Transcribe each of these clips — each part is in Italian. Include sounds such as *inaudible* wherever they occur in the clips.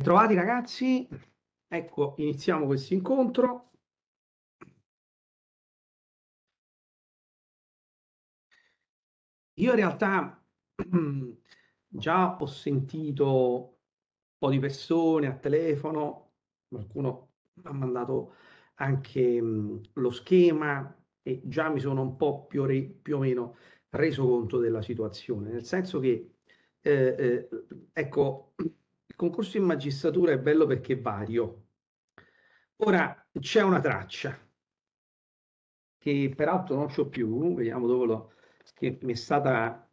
Trovati ragazzi, ecco iniziamo questo incontro. Io in realtà *clears throat* già ho sentito un po' di persone a telefono, qualcuno mi ha mandato anche mm, lo schema e già mi sono un po' più, re, più, o meno reso conto della situazione, nel senso che eh, eh, ecco concorso in magistratura è bello perché è vario. Ora c'è una traccia che peraltro non ho più, vediamo dove lo, che mi è stata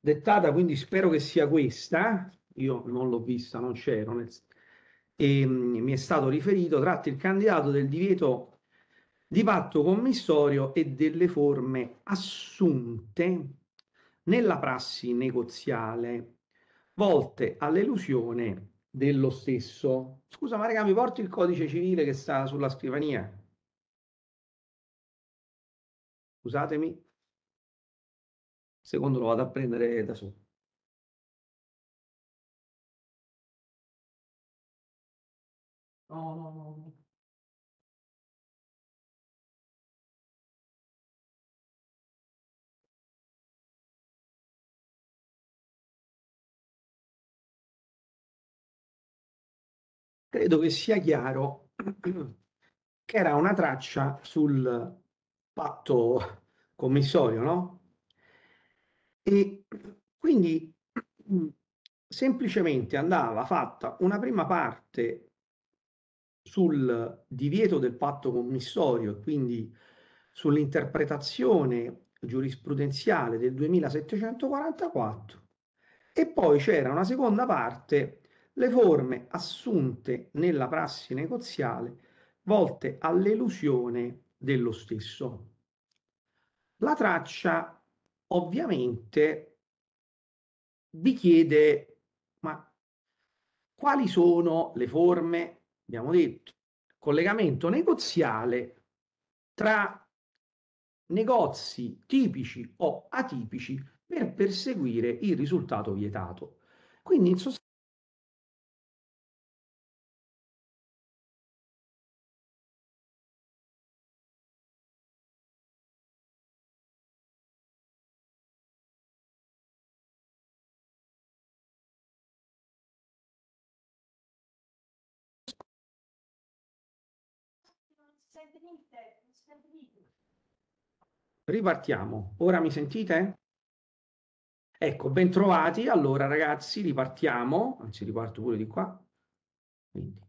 dettata, quindi spero che sia questa, io non l'ho vista, non c'ero, nel, e mm, mi è stato riferito, tratta il candidato del divieto di patto commissorio e delle forme assunte nella prassi negoziale volte all'elusione dello stesso. Scusa, ma raga, mi porti il codice civile che sta sulla scrivania? Scusatemi. Secondo lo vado a prendere da su. No, no, no. credo che sia chiaro che era una traccia sul patto commissorio, no? E quindi semplicemente andava fatta una prima parte sul divieto del patto commissorio e quindi sull'interpretazione giurisprudenziale del 2744 e poi c'era una seconda parte le forme assunte nella prassi negoziale volte all'elusione dello stesso. La traccia ovviamente vi chiede ma quali sono le forme, abbiamo detto, collegamento negoziale tra negozi tipici o atipici per perseguire il risultato vietato. Quindi in sostanza sentite, sentite. Ripartiamo. Ora mi sentite? Ecco, bentrovati. Allora, ragazzi, ripartiamo. Anzi, riparto pure di qua. Quindi,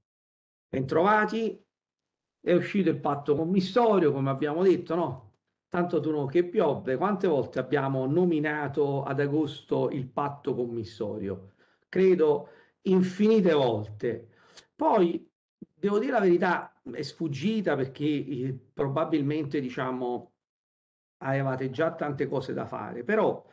bentrovati. È uscito il patto commissorio, come abbiamo detto, no? Tanto tu non che piove. Quante volte abbiamo nominato ad agosto il patto commissorio? Credo infinite volte. Poi, devo dire la verità, è sfuggita perché eh, probabilmente diciamo avevate già tante cose da fare, però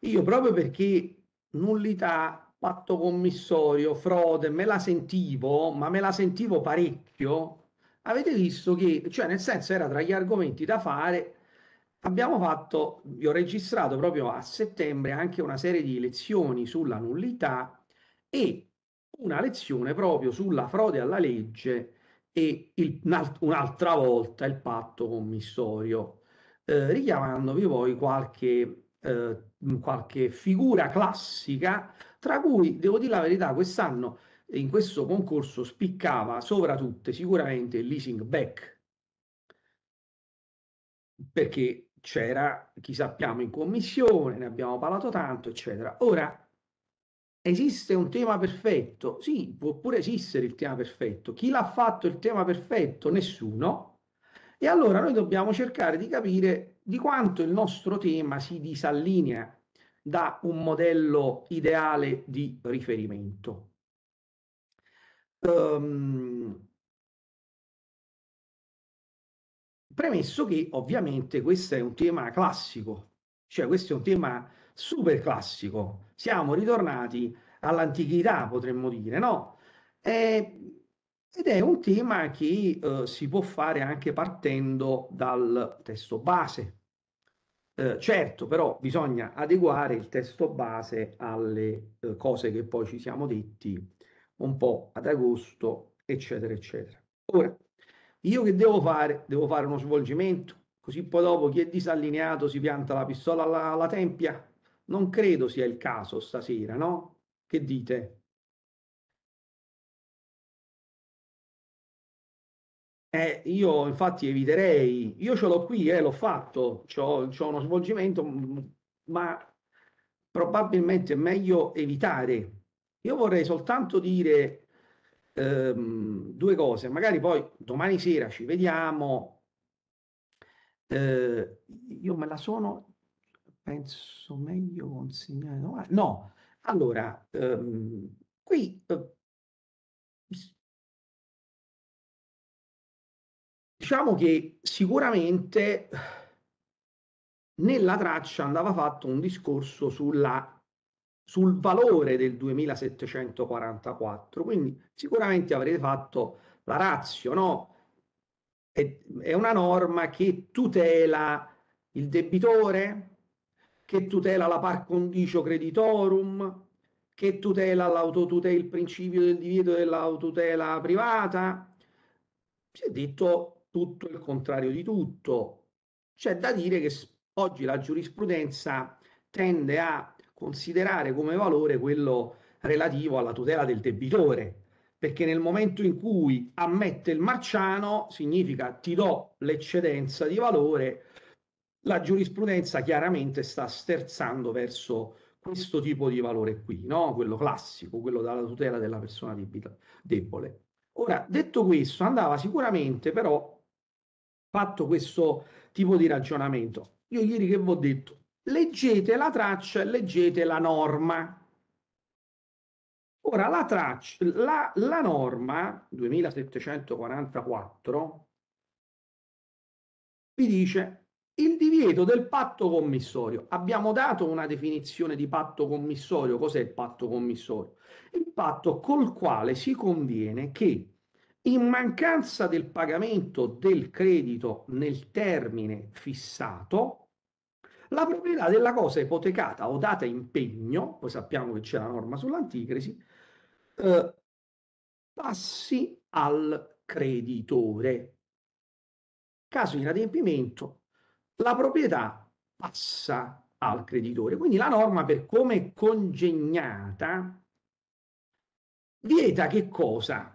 io proprio perché nullità, patto commissorio, frode, me la sentivo, ma me la sentivo parecchio, avete visto che, cioè nel senso era tra gli argomenti da fare, abbiamo fatto, vi ho registrato proprio a settembre anche una serie di lezioni sulla nullità e una lezione proprio sulla frode alla legge e un'altra volta il patto commissorio, eh, richiamandovi poi qualche, eh, qualche, figura classica, tra cui, devo dire la verità, quest'anno in questo concorso spiccava soprattutto sicuramente il leasing back, perché c'era chi sappiamo in commissione, ne abbiamo parlato tanto, eccetera. Ora, Esiste un tema perfetto? Sì, può pure esistere il tema perfetto. Chi l'ha fatto il tema perfetto? Nessuno. E allora noi dobbiamo cercare di capire di quanto il nostro tema si disallinea da un modello ideale di riferimento. Um, premesso che ovviamente questo è un tema classico, cioè questo è un tema super classico. Siamo ritornati all'antichità, potremmo dire, no? E, ed è un tema che eh, si può fare anche partendo dal testo base. Eh, certo, però bisogna adeguare il testo base alle eh, cose che poi ci siamo detti un po' ad agosto, eccetera, eccetera. Ora, io che devo fare? Devo fare uno svolgimento, così poi dopo chi è disallineato si pianta la pistola alla, alla tempia? Non credo sia il caso stasera, no? Che dite? Eh, io infatti eviterei, io ce l'ho qui, eh, l'ho fatto, c'ho, uno svolgimento, mm, ma probabilmente è meglio evitare. Io vorrei soltanto dire ehm, due cose, magari poi domani sera ci vediamo. Eh, io me la sono, penso meglio consegnare domani. No, ah, allora, ehm, qui eh, diciamo che sicuramente nella traccia andava fatto un discorso sulla, sul valore del 2744, quindi sicuramente avrete fatto la razio, no? È, è una norma che tutela il debitore, che tutela la par condicio creditorum, che tutela l'autotutela, il principio del divieto dell'autotutela privata. Si è detto tutto il contrario di tutto. C'è da dire che oggi la giurisprudenza tende a considerare come valore quello relativo alla tutela del debitore, perché nel momento in cui ammette il marciano significa ti do l'eccedenza di valore, la giurisprudenza chiaramente sta sterzando verso questo tipo di valore qui, no? quello classico, quello dalla tutela della persona debole. Ora, detto questo, andava sicuramente però fatto questo tipo di ragionamento. Io ieri che vi ho detto, leggete la traccia leggete la norma. Ora, la, traccia, la, la norma 2744 vi dice il divieto del patto commissorio. Abbiamo dato una definizione di patto commissorio. Cos'è il patto commissorio? Il patto col quale si conviene che in mancanza del pagamento del credito nel termine fissato, la proprietà della cosa ipotecata o data in pegno, poi sappiamo che c'è la norma sull'anticrisi, eh, passi al creditore. Caso di adempimento, la proprietà passa al creditore. Quindi la norma, per come è congegnata, vieta che cosa?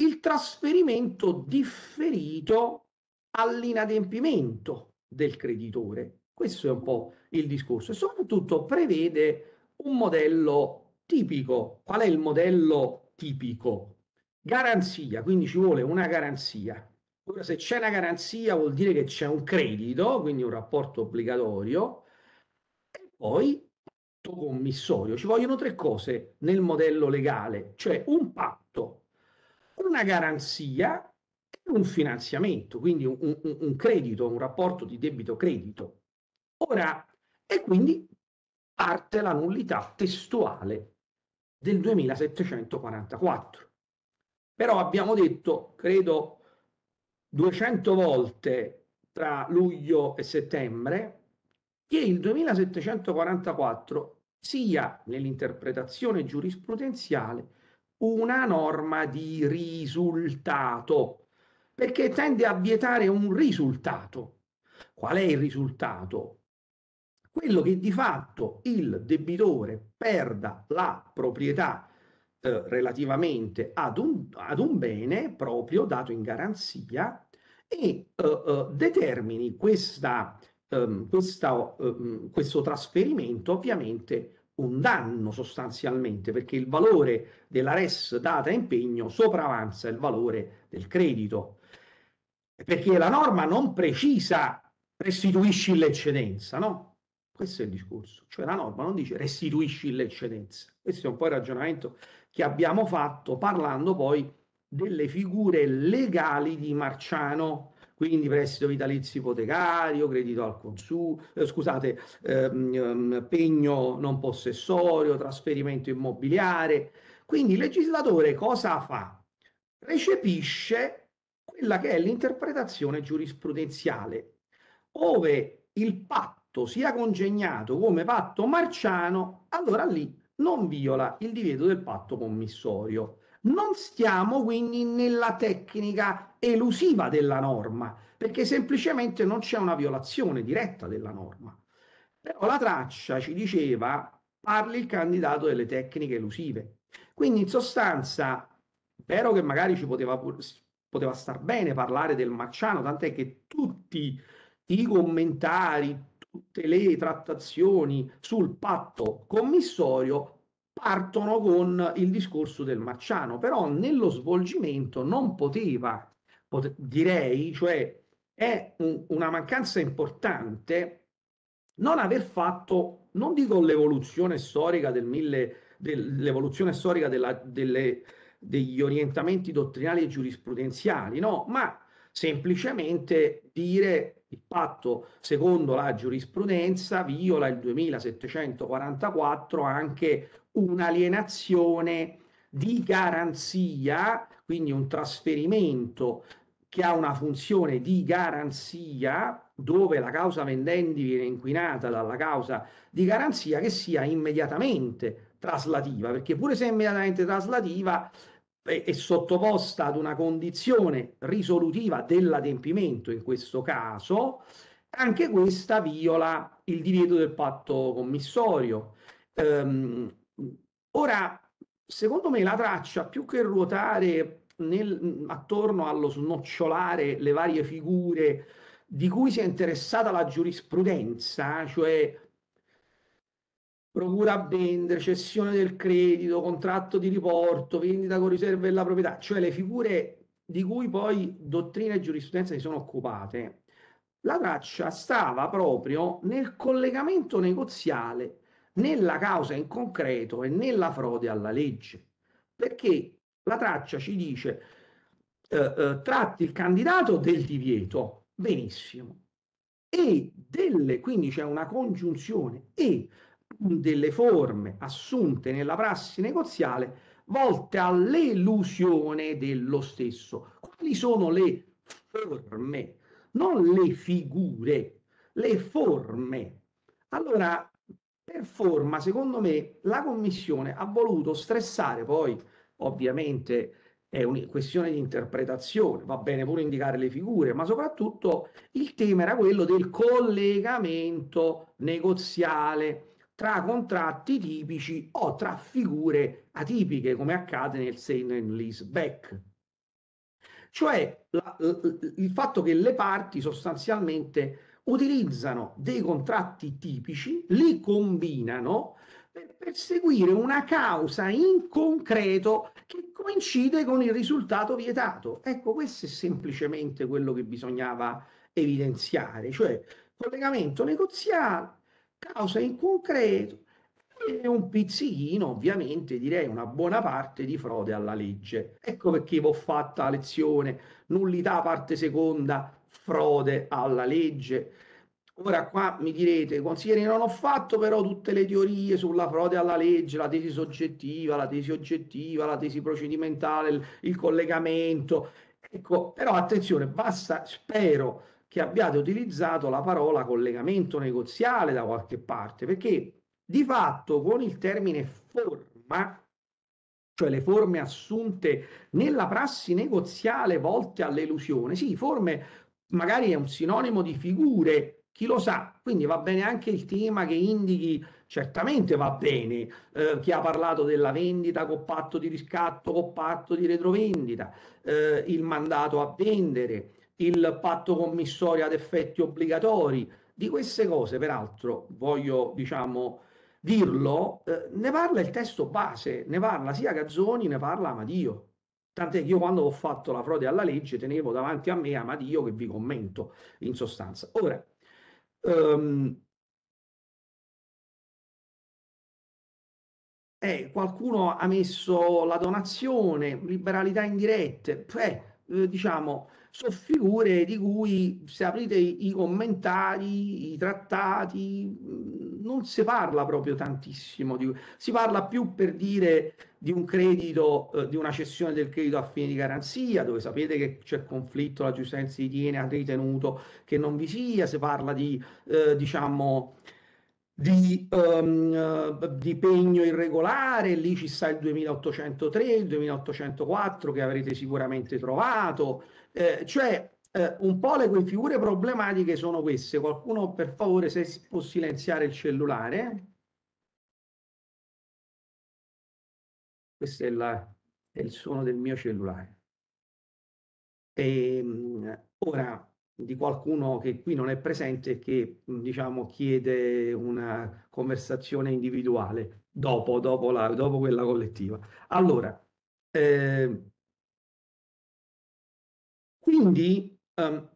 Il trasferimento differito all'inadempimento del creditore. Questo è un po' il discorso e soprattutto prevede un modello tipico. Qual è il modello tipico? Garanzia, quindi ci vuole una garanzia. Ora, se c'è una garanzia vuol dire che c'è un credito, quindi un rapporto obbligatorio, e poi patto commissorio. Ci vogliono tre cose nel modello legale, cioè un patto, una garanzia e un finanziamento, quindi un, un, un credito, un rapporto di debito-credito. Ora, e quindi parte la nullità testuale del 2744. Però abbiamo detto, credo 200 volte tra luglio e settembre, che il 2744 sia nell'interpretazione giurisprudenziale una norma di risultato, perché tende a vietare un risultato. Qual è il risultato? Quello che di fatto il debitore perda la proprietà eh, relativamente ad un, ad un, bene proprio dato in garanzia e eh, eh, determini questa, ehm, questa, ehm, questo trasferimento ovviamente un danno sostanzialmente perché il valore della res data impegno sopravanza il valore del credito perché la norma non precisa restituisci l'eccedenza, no? Questo è il discorso, cioè la norma non dice restituisci l'eccedenza, questo è un po' il ragionamento che abbiamo fatto parlando poi delle figure legali di Marciano, quindi prestito vitalizio ipotecario, credito al consumo, eh, scusate, ehm, ehm, pegno non possessorio, trasferimento immobiliare. Quindi il legislatore cosa fa? Recepisce quella che è l'interpretazione giurisprudenziale, ove il patto sia congegnato come patto marciano, allora lì non viola il divieto del patto commissorio. Non stiamo quindi nella tecnica elusiva della norma, perché semplicemente non c'è una violazione diretta della norma. Però la traccia ci diceva parli il candidato delle tecniche elusive. Quindi in sostanza, vero che magari ci poteva, poteva star bene parlare del Marciano, tant'è che tutti i commentari, tutte le trattazioni sul patto commissorio partono con il discorso del Marciano, però nello svolgimento non poteva, pot- direi, cioè è un, una mancanza importante non aver fatto, non dico l'evoluzione storica del mille, l'evoluzione storica della, delle, degli orientamenti dottrinali e giurisprudenziali, no, ma semplicemente dire il patto, secondo la giurisprudenza, viola il 2744 anche un'alienazione di garanzia, quindi un trasferimento che ha una funzione di garanzia dove la causa vendendi viene inquinata dalla causa di garanzia che sia immediatamente traslativa, perché pure se è immediatamente traslativa è sottoposta ad una condizione risolutiva dell'adempimento in questo caso, anche questa viola il divieto del patto commissorio. Ehm, ora, secondo me la traccia, più che ruotare nel, attorno allo snocciolare le varie figure di cui si è interessata la giurisprudenza, cioè procura a vendere, cessione del credito, contratto di riporto, vendita con riserva della proprietà, cioè le figure di cui poi dottrina e giurisprudenza si sono occupate. La traccia stava proprio nel collegamento negoziale, nella causa in concreto e nella frode alla legge, perché la traccia ci dice eh, eh, tratti il candidato del divieto, benissimo, e delle, quindi c'è una congiunzione, e delle forme assunte nella prassi negoziale volte all'elusione dello stesso. Quali sono le forme? Non le figure, le forme. Allora, per forma, secondo me, la Commissione ha voluto stressare poi, ovviamente, è una questione di interpretazione, va bene pure indicare le figure, ma soprattutto il tema era quello del collegamento negoziale tra contratti tipici o tra figure atipiche, come accade nel sale and lease back. Cioè la, il fatto che le parti sostanzialmente utilizzano dei contratti tipici, li combinano per perseguire una causa in concreto che coincide con il risultato vietato. Ecco, questo è semplicemente quello che bisognava evidenziare, cioè collegamento negoziale causa in concreto un pizzichino, ovviamente, direi una buona parte di frode alla legge. Ecco perché vi ho fatto la lezione nullità parte seconda, frode alla legge. Ora qua mi direte, consigliere, non ho fatto però tutte le teorie sulla frode alla legge, la tesi soggettiva, la tesi oggettiva, la tesi procedimentale, il, il collegamento. Ecco, però attenzione, basta, spero che abbiate utilizzato la parola collegamento negoziale da qualche parte, perché di fatto con il termine forma, cioè le forme assunte nella prassi negoziale volte all'elusione, sì, forme magari è un sinonimo di figure, chi lo sa, quindi va bene anche il tema che indichi certamente va bene eh, chi ha parlato della vendita con patto di riscatto, con patto di retrovendita, eh, il mandato a vendere, il patto commissorio ad effetti obbligatori. Di queste cose, peraltro, voglio diciamo, dirlo, eh, ne parla il testo base, ne parla sia Gazzoni, ne parla Amadio. Tant'è che io quando ho fatto la frode alla legge tenevo davanti a me Amadio che vi commento in sostanza. Ora, um, eh, qualcuno ha messo la donazione, liberalità indirette, cioè eh, diciamo, sono figure di cui se aprite i, commentari, i trattati, mm, non si parla proprio tantissimo, di, si parla più per dire di un credito, eh, di una cessione del credito a fine di garanzia, dove sapete che c'è conflitto, la giustizia si ritiene, ha ritenuto che non vi sia, si parla di, eh, diciamo, di, um, di, pegno irregolare, lì ci sta il 2803, il 2804 che avrete sicuramente trovato, eh, cioè eh, un po' le figure problematiche sono queste. Qualcuno per favore se si può silenziare il cellulare. Questo è, la, è il suono del mio cellulare. E, ehm, ora, di qualcuno che qui non è presente e che diciamo, chiede una conversazione individuale dopo, dopo, la, dopo quella collettiva. Allora, eh, quindi, um,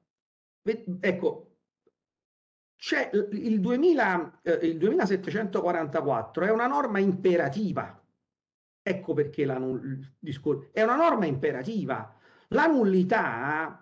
ecco, il, 2000, eh, il 2744 è una norma imperativa. Ecco perché la, è una norma imperativa. La nullità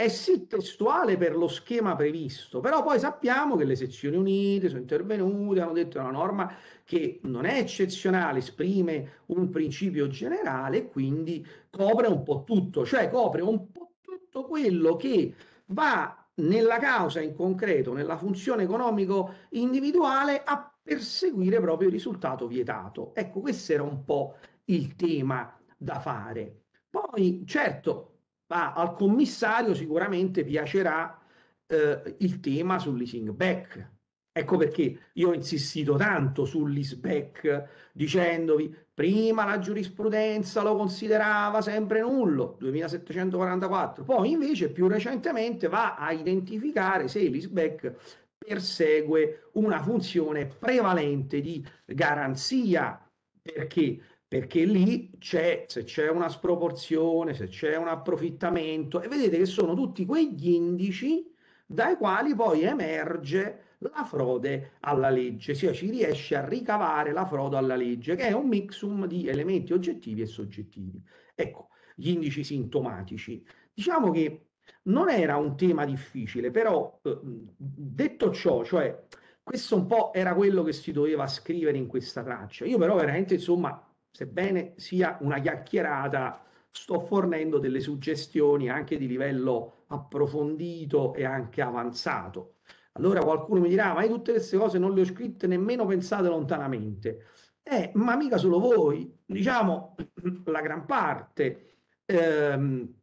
è sì testuale per lo schema previsto, però poi sappiamo che le sezioni unite sono intervenute, hanno detto che è una norma che non è eccezionale, esprime un principio generale e quindi copre un po' tutto, cioè copre un po' tutto quello che va nella causa in concreto, nella funzione economico individuale a perseguire proprio il risultato vietato. Ecco, questo era un po' il tema da fare. Poi, certo, ma al commissario sicuramente piacerà eh, il tema sull'easing back. Ecco perché io ho insistito tanto sull'ISBEC dicendovi prima la giurisprudenza lo considerava sempre nullo, 2744, poi invece più recentemente va a identificare se l'ISBEC persegue una funzione prevalente di garanzia perché perché lì c'è, se c'è una sproporzione, se c'è un approfittamento, e vedete che sono tutti quegli indici dai quali poi emerge la frode alla legge, cioè ci riesce a ricavare la frode alla legge, che è un mixum di elementi oggettivi e soggettivi. Ecco, gli indici sintomatici. Diciamo che non era un tema difficile, però eh, detto ciò, cioè questo un po' era quello che si doveva scrivere in questa traccia. Io però veramente, insomma, sebbene sia una chiacchierata, sto fornendo delle suggestioni anche di livello approfondito e anche avanzato. Allora qualcuno mi dirà, ma io tutte queste cose non le ho scritte, nemmeno pensate lontanamente. Eh, ma mica solo voi, diciamo *clears throat* la gran parte. Ehm,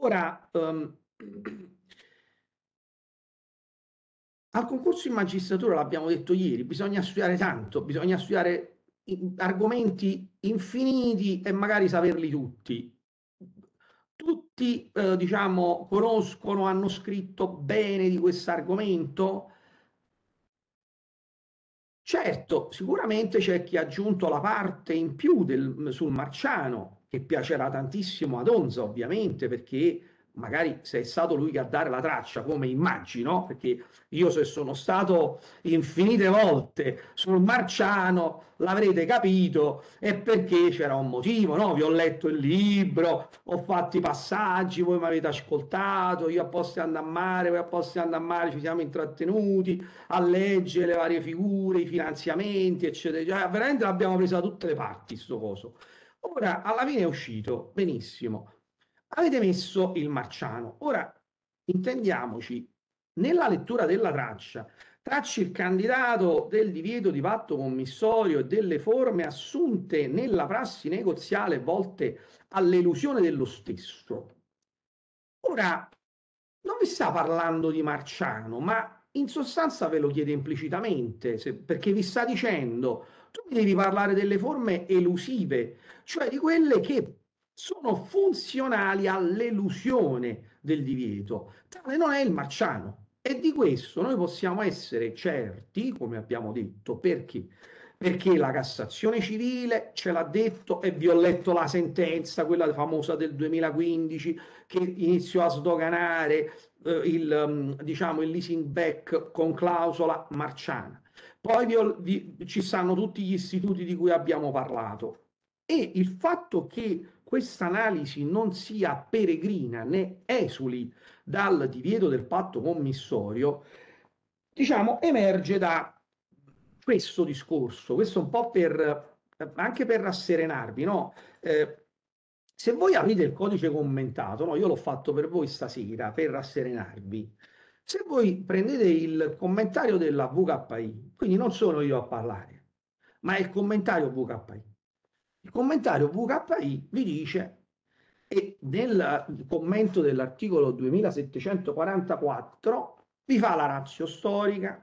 ora, ehm, *clears throat* al concorso in magistratura, l'abbiamo detto ieri, bisogna studiare tanto, bisogna studiare argomenti infiniti e magari saperli tutti. Tutti, eh, diciamo, conoscono, hanno scritto bene di questo argomento? Certo, sicuramente c'è chi ha aggiunto la parte in più del, sul Marciano, che piacerà tantissimo ad Onza, ovviamente, perché magari se è stato lui che a dare la traccia, come immagino, perché io se sono stato infinite volte sul Marciano, l'avrete capito, è perché c'era un motivo, no? Vi ho letto il libro, ho fatto i passaggi, voi mi avete ascoltato, io a apposta andare a mare, voi a apposta andare a mare, ci siamo intrattenuti a leggere le varie figure, i finanziamenti, eccetera. Cioè, veramente l'abbiamo presa da tutte le parti, sto coso. Ora, alla fine è uscito benissimo Avete messo il marciano. Ora, intendiamoci, nella lettura della traccia, tracci il candidato del divieto di patto commissorio e delle forme assunte nella prassi negoziale volte all'elusione dello stesso. Ora, non vi sta parlando di marciano, ma in sostanza ve lo chiede implicitamente, se, perché vi sta dicendo tu devi parlare delle forme elusive, cioè di quelle che sono funzionali all'elusione del divieto. Tale non è il marciano. E di questo noi possiamo essere certi, come abbiamo detto, perché? Perché la Cassazione civile ce l'ha detto e vi ho letto la sentenza, quella famosa del 2015, che iniziò a sdoganare eh, il, mm, diciamo, il leasing back con clausola marciana. Poi vi ho, vi, ci stanno tutti gli istituti di cui abbiamo parlato. E il fatto che questa analisi non sia peregrina né esuli dal divieto del patto commissorio, diciamo, emerge da questo discorso. Questo un po' per, eh, anche per rasserenarvi, no? Eh, se voi aprite il codice commentato, no, io l'ho fatto per voi stasera, per rasserenarvi, se voi prendete il commentario della VKI, quindi non sono io a parlare, ma è il commentario VKI, il commentario VKI vi dice, e nel commento dell'articolo 2744 vi fa la razio storica,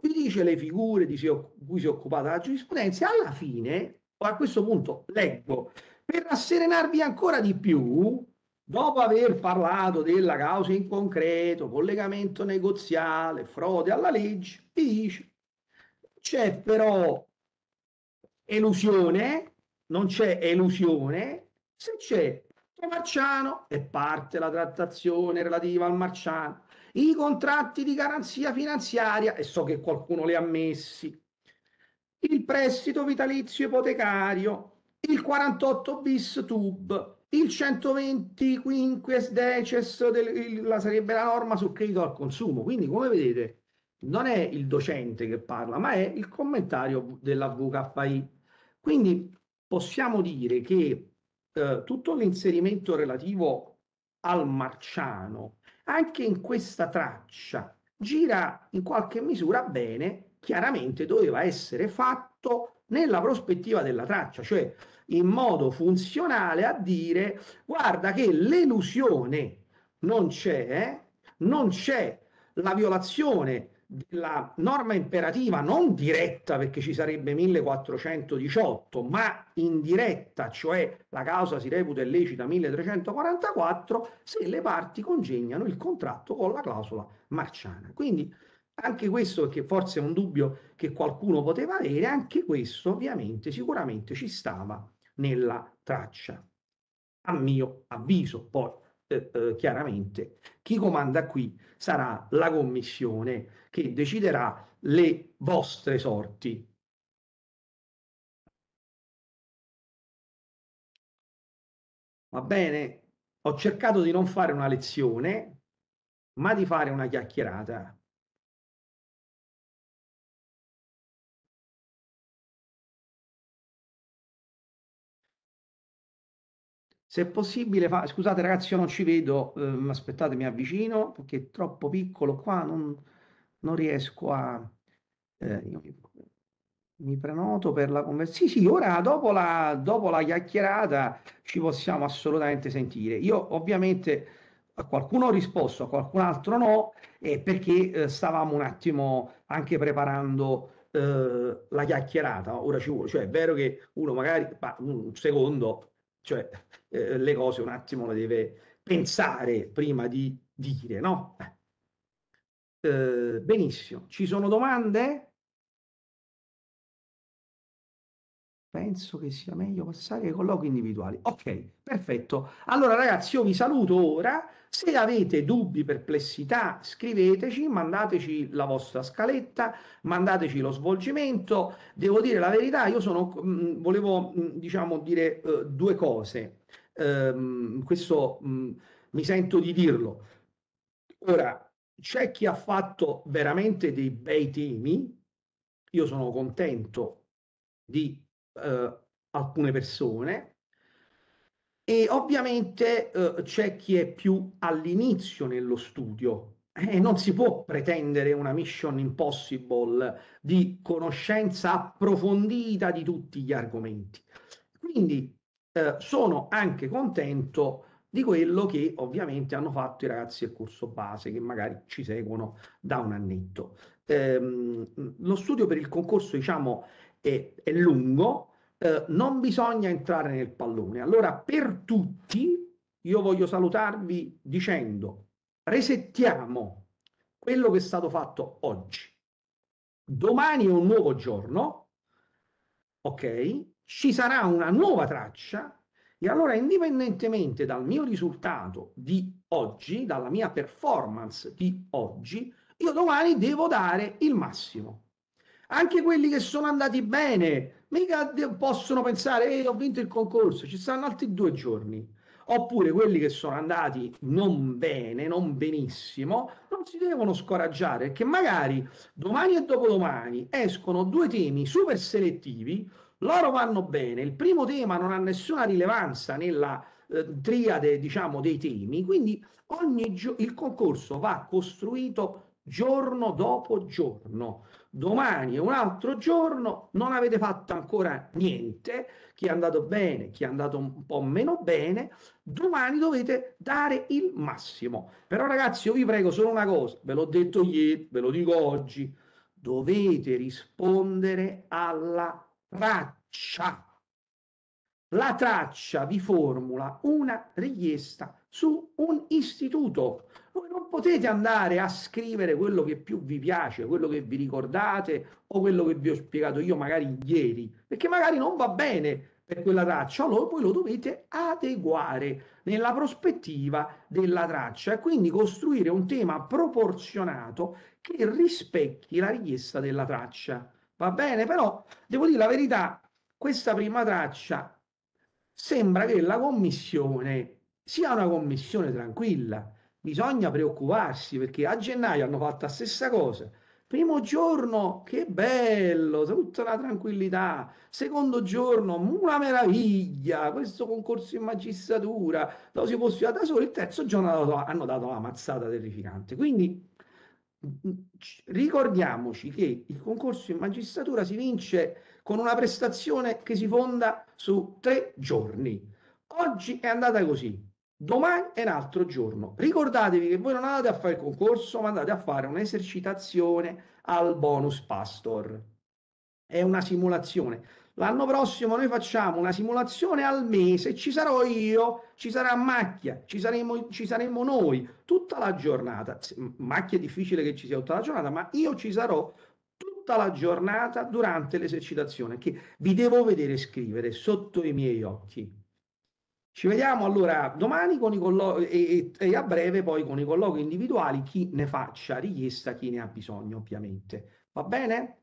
vi dice le figure di cui si è occupata la giurisprudenza e alla fine, a questo punto leggo, per rasserenarvi ancora di più, dopo aver parlato della causa in concreto, collegamento negoziale, frode alla legge, vi dice c'è però elusione non c'è elusione se c'è Marciano e parte la trattazione relativa al Marciano, i contratti di garanzia finanziaria e so che qualcuno li ha messi, il prestito vitalizio ipotecario, il 48 bis tub, il 120 quinques deces, del, la sarebbe la norma sul credito al consumo. Quindi come vedete non è il docente che parla, ma è il commentario della VKI. Quindi possiamo dire che eh, tutto l'inserimento relativo al marciano, anche in questa traccia, gira in qualche misura bene, chiaramente doveva essere fatto nella prospettiva della traccia, cioè in modo funzionale a dire guarda che l'elusione non c'è, eh, non c'è la violazione la norma imperativa non diretta perché ci sarebbe 1418 ma indiretta cioè la causa si reputa illecita 1344 se le parti congegnano il contratto con la clausola marciana quindi anche questo che forse è un dubbio che qualcuno poteva avere anche questo ovviamente sicuramente ci stava nella traccia a mio avviso poi eh, eh, chiaramente. Chi comanda qui sarà la commissione che deciderà le vostre sorti. Va bene? Ho cercato di non fare una lezione, ma di fare una chiacchierata. Se è possibile, fa... scusate ragazzi, io non ci vedo, ehm, aspettate, mi avvicino perché è troppo piccolo qua, non, non riesco a... Eh, mi... mi, prenoto per la conversazione. Sì, sì, ora dopo la, dopo la chiacchierata ci possiamo assolutamente sentire. Io ovviamente a qualcuno ho risposto, a qualcun altro no, eh, perché eh, stavamo un attimo anche preparando eh, la chiacchierata. Ora ci vuole, cioè è vero che uno magari, ma un secondo cioè eh, le cose un attimo le deve pensare prima di dire, no? Eh, eh benissimo, ci sono domande? penso che sia meglio passare ai colloqui individuali. Ok, perfetto. Allora ragazzi, io vi saluto ora. Se avete dubbi, perplessità, scriveteci, mandateci la vostra scaletta, mandateci lo svolgimento. Devo dire la verità, io sono, mh, mm, volevo mh, mm, diciamo dire uh, due cose. Um, questo mh, mm, mi sento di dirlo. Ora, c'è chi ha fatto veramente dei bei temi, io sono contento di eh, alcune persone e ovviamente eh, c'è chi è più all'inizio nello studio e eh, non si può pretendere una mission impossible di conoscenza approfondita di tutti gli argomenti. Quindi eh, sono anche contento di quello che ovviamente hanno fatto i ragazzi del corso base che magari ci seguono da un annetto. Ehm, lo studio per il concorso, diciamo, è, e lungo, eh, non bisogna entrare nel pallone. Allora, per tutti, io voglio salutarvi dicendo, resettiamo quello che è stato fatto oggi. Domani è un nuovo giorno, ok? Ci sarà una nuova traccia e allora indipendentemente dal mio risultato di oggi, dalla mia performance di oggi, io domani devo dare il massimo anche quelli che sono andati bene, mica possono pensare, eh, ho vinto il concorso, ci saranno altri due giorni. Oppure quelli che sono andati non bene, non benissimo, non si devono scoraggiare, perché magari domani e dopodomani escono due temi super selettivi, loro vanno bene, il primo tema non ha nessuna rilevanza nella eh, triade diciamo, dei temi, quindi ogni gio- il concorso va costruito giorno dopo giorno domani è un altro giorno, non avete fatto ancora niente, chi è andato bene, chi è andato un po' meno bene, domani dovete dare il massimo. Però ragazzi io vi prego solo una cosa, ve l'ho detto ieri, ve lo dico oggi, dovete rispondere alla traccia. La traccia vi formula una richiesta su un istituto. Voi non potete andare a scrivere quello che più vi piace, quello che vi ricordate o quello che vi ho spiegato io magari ieri, perché magari non va bene per quella traccia, allora poi lo dovete adeguare nella prospettiva della traccia e quindi costruire un tema proporzionato che rispecchi la richiesta della traccia. Va bene, però devo dire la verità, questa prima traccia sembra che la commissione si ha una commissione tranquilla, bisogna preoccuparsi perché a gennaio hanno fatto la stessa cosa. Primo giorno, che bello, tutta la tranquillità. Secondo giorno, una meraviglia, questo concorso in magistratura, lo si postula da solo. Il terzo giorno hanno dato la mazzata terrificante. Quindi mm, mm, ricordiamoci che il concorso in magistratura si vince con una prestazione che si fonda su tre giorni. Oggi è andata così, Domani è un altro giorno. Ricordatevi che voi non andate a fare il concorso, ma andate a fare un'esercitazione al bonus pastor. È una simulazione. L'anno prossimo noi facciamo una simulazione al mese, ci sarò io, ci sarà Macchia, ci saremo, ci saremo noi tutta la giornata. Macchia è difficile che ci sia tutta la giornata, ma io ci sarò tutta la giornata durante l'esercitazione che vi devo vedere scrivere sotto i miei occhi. Ci vediamo allora domani con i colloqui e, e, a breve poi con i colloqui individuali, chi ne faccia richiesta, chi ne ha bisogno ovviamente. Va bene?